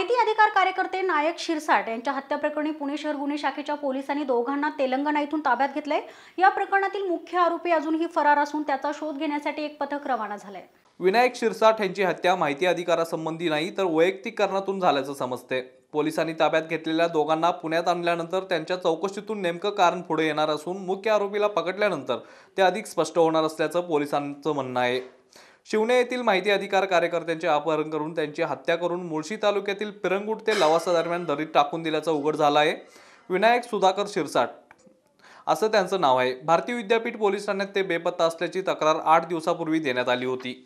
माहिती अधिकार कार्यकर्ते नायक शिरसाट यांच्या हत्या प्रकरणी पुणे शहर गुन्हे शाखेच्या पोलिसांनी दोघांना तेलंगणा इथून ताब्यात घेतलंय या प्रकरणातील मुख्य आरोपी अजूनही फरार असून त्याचा शोध घेण्यासाठी एक पथक रवाना झालंय विनायक शिरसाट यांची हत्या माहिती अधिकारासंबंधी नाही तर वैयक्तिक कारणातून झाल्याचं समजते पोलिसांनी ताब्यात घेतलेल्या दोघांना पुण्यात आणल्यानंतर त्यांच्या चौकशीतून नेमकं कारण पुढे येणार असून मुख्य आरोपीला पकडल्यानंतर ते अधिक स्पष्ट होणार असल्याचं पोलिसांचं म्हणणं आहे शिवने येथील माहिती अधिकार कार्यकर्त्यांचे अपहरण करून त्यांची हत्या करून मुळशी तालुक्यातील पिरंगुट ते लवासा दरम्यान दरीत टाकून दिल्याचा उघड झाला आहे विनायक सुधाकर शिरसाट असं त्यांचं नाव आहे भारतीय विद्यापीठ पोलिस ठाण्यात ते बेपत्ता असल्याची तक्रार आठ दिवसापूर्वी देण्यात आली होती